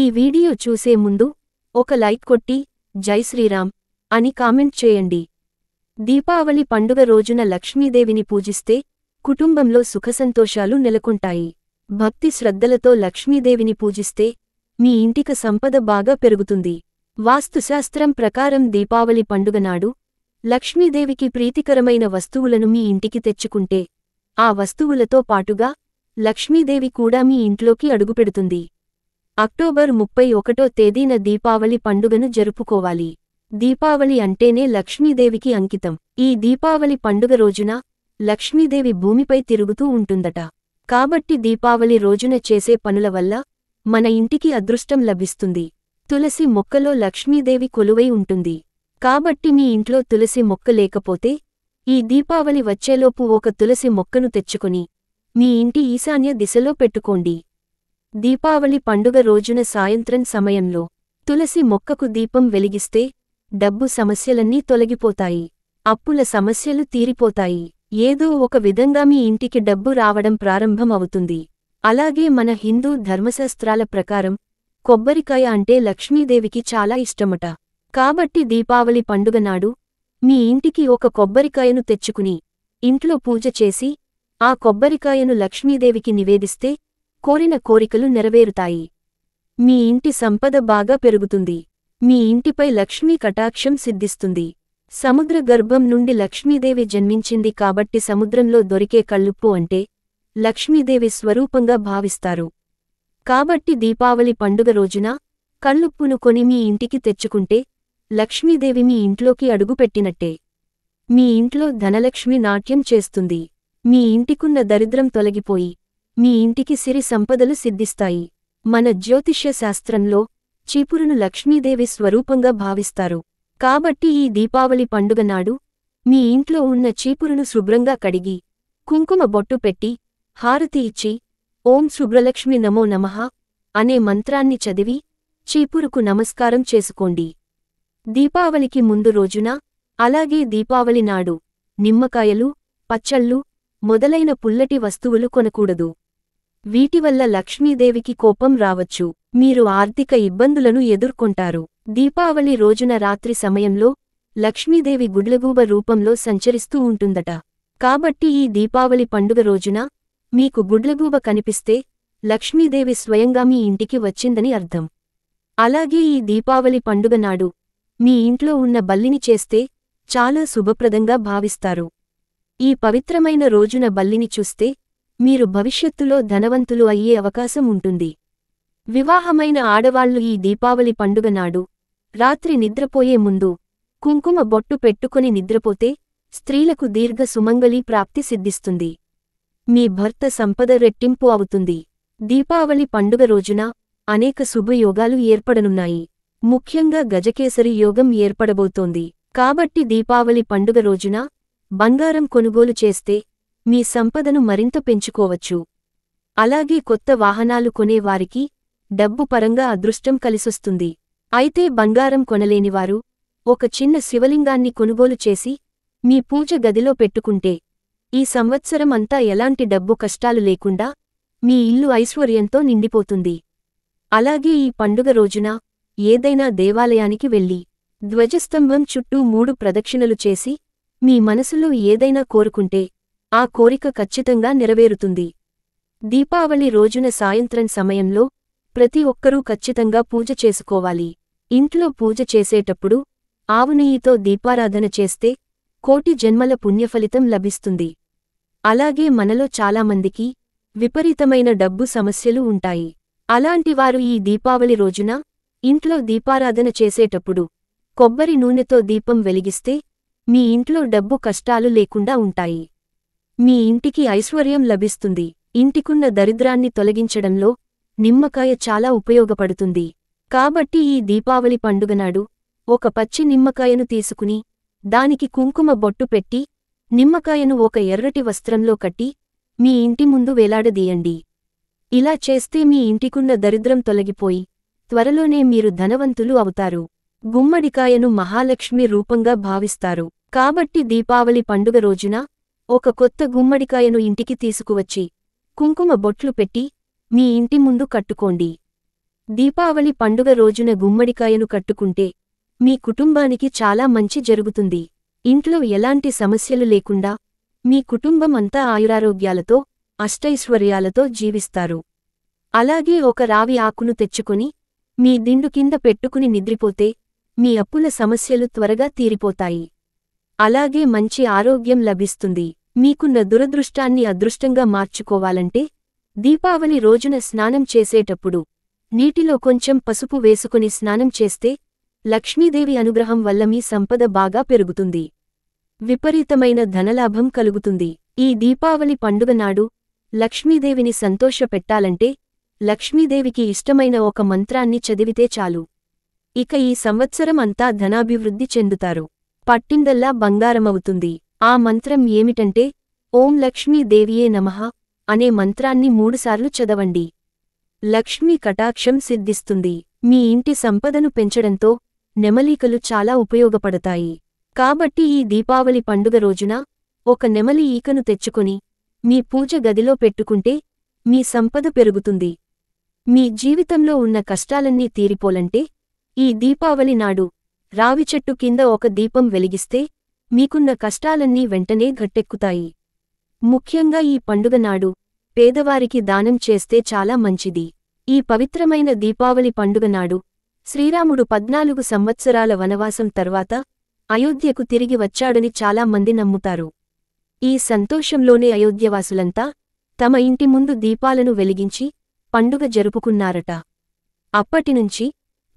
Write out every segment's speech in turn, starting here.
ఈ వీడియో చూసే ముందు ఒక లైక్ కొట్టి జై శ్రీరామ్ అని కామెంట్ చేయండి దీపావళి పండుగ రోజున లక్ష్మీదేవిని పూజిస్తే కుటుంబంలో సుఖసంతోషాలు నెలకొంటాయి భక్తి శ్రద్ధలతో లక్ష్మీదేవిని పూజిస్తే మీ ఇంటిక సంపద బాగా పెరుగుతుంది వాస్తుశాస్త్రం ప్రకారం దీపావళి పండుగ నాడు లక్ష్మీదేవికి ప్రీతికరమైన వస్తువులను మీ ఇంటికి తెచ్చుకుంటే ఆ వస్తువులతో పాటుగా లక్ష్మీదేవి కూడా మీ ఇంట్లోకి అడుగుపెడుతుంది అక్టోబర్ ముప్పై ఒకటో తేదీన దీపావళి పండుగను జరుపుకోవాలి దీపావళి అంటేనే లక్ష్మీదేవికి అంకితం ఈ దీపావళి పండుగ రోజున లక్ష్మీదేవి భూమిపై తిరుగుతూ ఉంటుందట కాబట్టి దీపావళి రోజున చేసే పనుల వల్ల మన ఇంటికి అదృష్టం లభిస్తుంది తులసి మొక్కలో లక్ష్మీదేవి కొలువై ఉంటుంది కాబట్టి మీ ఇంట్లో తులసి మొక్క లేకపోతే ఈ దీపావళి వచ్చేలోపు ఒక తులసి మొక్కను తెచ్చుకొని మీ ఇంటి ఈశాన్య దిశలో పెట్టుకోండి దీపావళి పండుగ రోజున సాయంత్రం సమయంలో తులసి మొక్కకు దీపం వెలిగిస్తే డబ్బు సమస్యలన్నీ తొలగిపోతాయి అప్పుల సమస్యలు తీరిపోతాయి ఏదో ఒక విధంగా మీ ఇంటికి డబ్బు రావడం ప్రారంభం అవుతుంది అలాగే మన హిందూ ధర్మశాస్త్రాల ప్రకారం కొబ్బరికాయ అంటే లక్ష్మీదేవికి చాలా ఇష్టమట కాబట్టి దీపావళి పండుగ నాడు మీ ఇంటికి ఒక కొబ్బరికాయను తెచ్చుకుని ఇంట్లో పూజ చేసి ఆ కొబ్బరికాయను లక్ష్మీదేవికి నివేదిస్తే కోరిన కోరికలు నెరవేరుతాయి మీ ఇంటి సంపద బాగా పెరుగుతుంది మీ ఇంటిపై లక్ష్మీ కటాక్షం సిద్ధిస్తుంది సముద్ర గర్భం నుండి లక్ష్మీదేవి జన్మించింది కాబట్టి సముద్రంలో దొరికే కళ్ళుప్పు అంటే లక్ష్మీదేవి స్వరూపంగా భావిస్తారు కాబట్టి దీపావళి పండుగ రోజున కళ్ళుప్పును కొని మీ ఇంటికి తెచ్చుకుంటే లక్ష్మీదేవి మీ ఇంట్లోకి అడుగుపెట్టినట్టే మీ ఇంట్లో ధనలక్ష్మి నాట్యం చేస్తుంది మీ ఇంటికున్న దరిద్రం తొలగిపోయి మీ ఇంటికి సిరి సంపదలు సిద్ధిస్తాయి మన జ్యోతిష్య శాస్త్రంలో చీపురును లక్ష్మీదేవి స్వరూపంగా భావిస్తారు కాబట్టి ఈ దీపావళి పండుగ నాడు మీ ఇంట్లో ఉన్న చీపురును శుభ్రంగా కడిగి కుంకుమ బొట్టు పెట్టి హారతి ఇచ్చి ఓం శుభ్రలక్ష్మి నమో నమః అనే మంత్రాన్ని చదివి చీపురుకు నమస్కారం చేసుకోండి దీపావళికి ముందు రోజున అలాగే దీపావళి నాడు నిమ్మకాయలు పచ్చళ్ళు మొదలైన పుల్లటి వస్తువులు కొనకూడదు వీటివల్ల లక్ష్మీదేవికి కోపం రావచ్చు మీరు ఆర్థిక ఇబ్బందులను ఎదుర్కొంటారు దీపావళి రోజున రాత్రి సమయంలో లక్ష్మీదేవి గుడ్లగూబ రూపంలో సంచరిస్తూ ఉంటుందట కాబట్టి ఈ దీపావళి పండుగ రోజున మీకు గుడ్లగూబ కనిపిస్తే లక్ష్మీదేవి స్వయంగా మీ ఇంటికి వచ్చిందని అర్థం అలాగే ఈ దీపావళి పండుగ నాడు మీ ఇంట్లో ఉన్న బల్లిని చేస్తే చాలా శుభప్రదంగా భావిస్తారు ఈ పవిత్రమైన రోజున బల్లిని చూస్తే మీరు భవిష్యత్తులో ధనవంతులు అయ్యే అవకాశం ఉంటుంది వివాహమైన ఆడవాళ్లు ఈ దీపావళి పండుగ నాడు రాత్రి నిద్రపోయే ముందు కుంకుమ బొట్టు పెట్టుకుని నిద్రపోతే స్త్రీలకు దీర్ఘ సుమంగలీ ప్రాప్తి సిద్ధిస్తుంది మీ భర్త సంపద రెట్టింపు అవుతుంది దీపావళి పండుగ రోజున అనేక శుభయోగాలు ఏర్పడనున్నాయి ముఖ్యంగా గజకేసరి యోగం ఏర్పడబోతోంది కాబట్టి దీపావళి పండుగ రోజున బంగారం కొనుగోలు చేస్తే మీ సంపదను మరింత పెంచుకోవచ్చు అలాగే కొత్త వాహనాలు కొనేవారికి డబ్బు పరంగా అదృష్టం కలిసొస్తుంది అయితే బంగారం కొనలేనివారు ఒక చిన్న శివలింగాన్ని కొనుగోలు చేసి మీ పూజ గదిలో పెట్టుకుంటే ఈ సంవత్సరం అంతా ఎలాంటి డబ్బు కష్టాలు లేకుండా మీ ఇల్లు ఐశ్వర్యంతో నిండిపోతుంది అలాగే ఈ పండుగ రోజున ఏదైనా దేవాలయానికి వెళ్ళి ధ్వజస్తంభం చుట్టూ మూడు ప్రదక్షిణలు చేసి మీ మనసులో ఏదైనా కోరుకుంటే ఆ కోరిక ఖచ్చితంగా నెరవేరుతుంది దీపావళి రోజున సాయంత్రం సమయంలో ప్రతి ఒక్కరూ ఖచ్చితంగా పూజ చేసుకోవాలి ఇంట్లో పూజ చేసేటప్పుడు ఆవునెయ్యితో దీపారాధన చేస్తే కోటి జన్మల పుణ్యఫలితం లభిస్తుంది అలాగే మనలో చాలామందికి విపరీతమైన డబ్బు సమస్యలు ఉంటాయి అలాంటివారు ఈ దీపావళి రోజున ఇంట్లో దీపారాధన చేసేటప్పుడు కొబ్బరి నూనెతో దీపం వెలిగిస్తే మీ ఇంట్లో డబ్బు కష్టాలు లేకుండా ఉంటాయి మీ ఇంటికి ఐశ్వర్యం లభిస్తుంది ఇంటికున్న దరిద్రాన్ని తొలగించడంలో నిమ్మకాయ చాలా ఉపయోగపడుతుంది కాబట్టి ఈ దీపావళి పండుగనాడు ఒక పచ్చి నిమ్మకాయను తీసుకుని దానికి కుంకుమ బొట్టు పెట్టి నిమ్మకాయను ఒక ఎర్రటి వస్త్రంలో కట్టి మీ ఇంటి ముందు వేలాడదీయండి ఇలా చేస్తే మీ ఇంటికున్న దరిద్రం తొలగిపోయి త్వరలోనే మీరు ధనవంతులు అవుతారు గుమ్మడికాయను మహాలక్ష్మి రూపంగా భావిస్తారు కాబట్టి దీపావళి పండుగ రోజున ఒక కొత్త గుమ్మడికాయను ఇంటికి తీసుకువచ్చి కుంకుమ బొట్లు పెట్టి మీ ఇంటి ముందు కట్టుకోండి దీపావళి పండుగ రోజున గుమ్మడికాయను కట్టుకుంటే మీ కుటుంబానికి చాలా మంచి జరుగుతుంది ఇంట్లో ఎలాంటి సమస్యలు లేకుండా మీ కుటుంబం అంతా ఆయురారోగ్యాలతో అష్టైశ్వర్యాలతో జీవిస్తారు అలాగే ఒక రావి ఆకును తెచ్చుకుని మీ దిండు కింద పెట్టుకుని నిద్రిపోతే మీ అప్పుల సమస్యలు త్వరగా తీరిపోతాయి అలాగే మంచి ఆరోగ్యం లభిస్తుంది మీకున్న దురదృష్టాన్ని అదృష్టంగా మార్చుకోవాలంటే దీపావళి రోజున స్నానం చేసేటప్పుడు నీటిలో కొంచెం పసుపు వేసుకుని స్నానం చేస్తే లక్ష్మీదేవి అనుగ్రహం వల్ల మీ సంపద బాగా పెరుగుతుంది విపరీతమైన ధనలాభం కలుగుతుంది ఈ దీపావళి పండుగ నాడు లక్ష్మీదేవిని సంతోషపెట్టాలంటే లక్ష్మీదేవికి ఇష్టమైన ఒక మంత్రాన్ని చదివితే చాలు ఇక ఈ సంవత్సరం అంతా ధనాభివృద్ధి చెందుతారు పట్టిందల్లా బంగారమవుతుంది ఆ మంత్రం ఏమిటంటే ఓం లక్ష్మీదేవియే నమః అనే మంత్రాన్ని మూడుసార్లు చదవండి లక్ష్మీ కటాక్షం సిద్ధిస్తుంది మీ ఇంటి సంపదను పెంచడంతో నెమలీకలు చాలా ఉపయోగపడతాయి కాబట్టి ఈ దీపావళి పండుగ రోజున ఒక నెమలి ఈకను తెచ్చుకుని మీ పూజ గదిలో పెట్టుకుంటే మీ సంపద పెరుగుతుంది మీ జీవితంలో ఉన్న కష్టాలన్నీ తీరిపోలంటే ఈ దీపావళి నాడు రావి చెట్టు కింద ఒక దీపం వెలిగిస్తే మీకున్న కష్టాలన్నీ వెంటనే గట్టెక్కుతాయి ముఖ్యంగా ఈ పండుగ నాడు పేదవారికి దానం చేస్తే చాలా మంచిది ఈ పవిత్రమైన దీపావళి పండుగ నాడు శ్రీరాముడు పద్నాలుగు సంవత్సరాల వనవాసం తర్వాత అయోధ్యకు తిరిగి వచ్చాడని చాలామంది నమ్ముతారు ఈ సంతోషంలోనే అయోధ్యవాసులంతా తమ ఇంటి ముందు దీపాలను వెలిగించి పండుగ జరుపుకున్నారట అప్పటినుంచి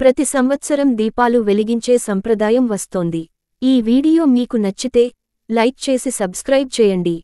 ప్రతి సంవత్సరం దీపాలు వెలిగించే సంప్రదాయం వస్తోంది ఈ వీడియో మీకు నచ్చితే లైక్ చేసి సబ్స్క్రైబ్ చేయండి